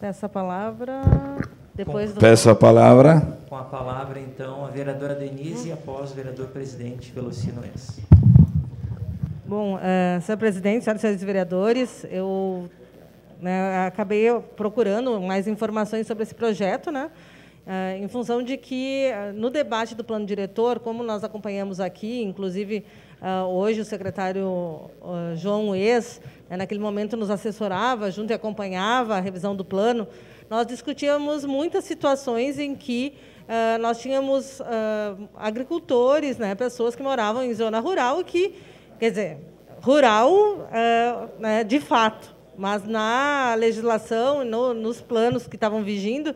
Peça a palavra. Depois do... Peço a palavra. Com a palavra, então, a vereadora Denise e após o vereador presidente Velocino S. Bom, uh, senhor presidente, senhoras e senhores vereadores, eu né, acabei procurando mais informações sobre esse projeto, né? Ah, em função de que, ah, no debate do plano diretor, como nós acompanhamos aqui, inclusive ah, hoje o secretário João Ex, né, naquele momento nos assessorava junto e acompanhava a revisão do plano, nós discutíamos muitas situações em que nós tínhamos agricultores, né, pessoas que moravam em zona rural que, quer dizer, rural né, de fato, mas na legislação, no, nos planos que estavam vigindo,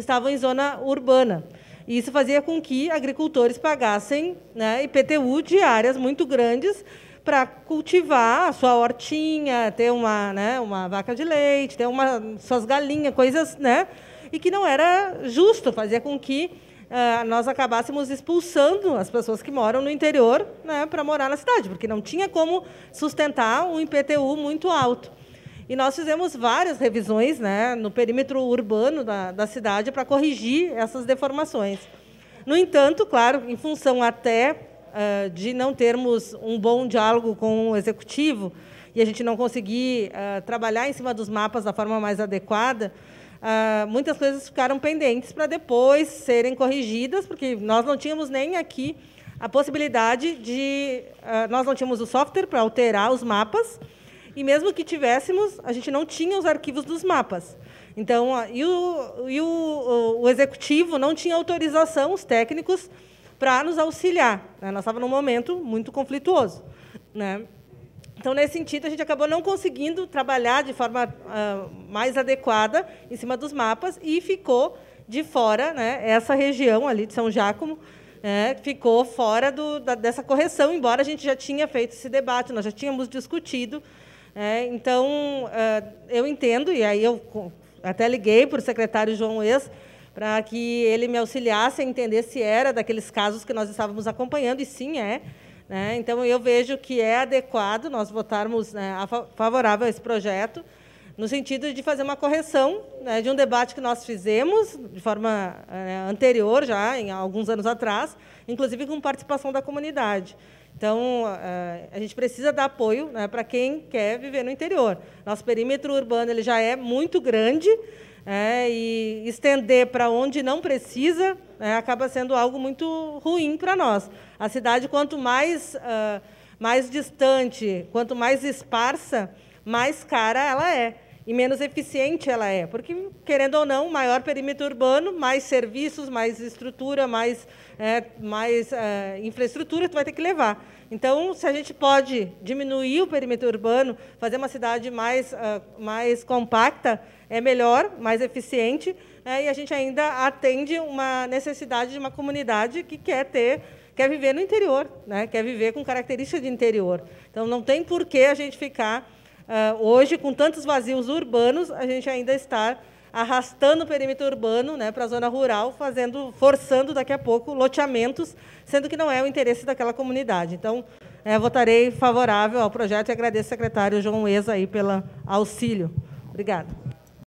estavam em zona urbana. E isso fazia com que agricultores pagassem né, IPTU de áreas muito grandes para cultivar a sua hortinha, ter uma, né, uma vaca de leite, ter uma, suas galinhas, coisas, né? E que não era justo, fazia com que uh, nós acabássemos expulsando as pessoas que moram no interior né, para morar na cidade, porque não tinha como sustentar um IPTU muito alto. E nós fizemos várias revisões né, no perímetro urbano da, da cidade para corrigir essas deformações. No entanto, claro, em função até uh, de não termos um bom diálogo com o executivo e a gente não conseguir uh, trabalhar em cima dos mapas da forma mais adequada, uh, muitas coisas ficaram pendentes para depois serem corrigidas, porque nós não tínhamos nem aqui a possibilidade de. nós não tínhamos o software para alterar os mapas e mesmo que tivéssemos, a gente não tinha os arquivos dos mapas. Então, e o, e o, o executivo não tinha autorização, os técnicos, para nos auxiliar. Né? Nós estávamos num momento muito conflituoso. Né? Então, nesse sentido, a gente acabou não conseguindo trabalhar de forma uh, mais adequada em cima dos mapas e ficou de fora, né, essa região ali de São Jacomo, é, né? ficou fora do, da, dessa correção, embora a gente já tinha feito esse debate, nós já tínhamos discutido é, então, uh, eu entendo, e aí eu até liguei para o secretário João Ex, para que ele me auxiliasse a entender se era daqueles casos que nós estávamos acompanhando, e sim é. Né? Então, eu vejo que é adequado nós votarmos né, favorável a esse projeto, no sentido de fazer uma correção né, de um debate que nós fizemos de forma é, anterior, já em alguns anos atrás, inclusive com participação da comunidade. Então, a gente precisa dar apoio né, para quem quer viver no interior. Nosso perímetro urbano ele já é muito grande é, e estender para onde não precisa é, acaba sendo algo muito ruim para nós. A cidade, quanto mais, uh, mais distante, quanto mais esparsa, mais cara ela é e menos eficiente ela é, porque, querendo ou não, maior perímetro urbano, mais serviços, mais estrutura, mais, é, mais é, infraestrutura tu vai ter que levar. Então, se a gente pode diminuir o perímetro urbano, fazer uma cidade mais, uh, mais compacta, é melhor, mais eficiente, é, e a gente ainda atende uma necessidade de uma comunidade que quer ter quer viver no interior, né? quer viver com característica de interior. Então, não tem por que a gente ficar uh, hoje, com tantos vazios urbanos, a gente ainda está arrastando o perímetro urbano né, para a zona rural, fazendo, forçando daqui a pouco loteamentos, sendo que não é o interesse daquela comunidade. Então, é, votarei favorável ao projeto e agradeço ao secretário João Eza aí pelo auxílio. Obrigada.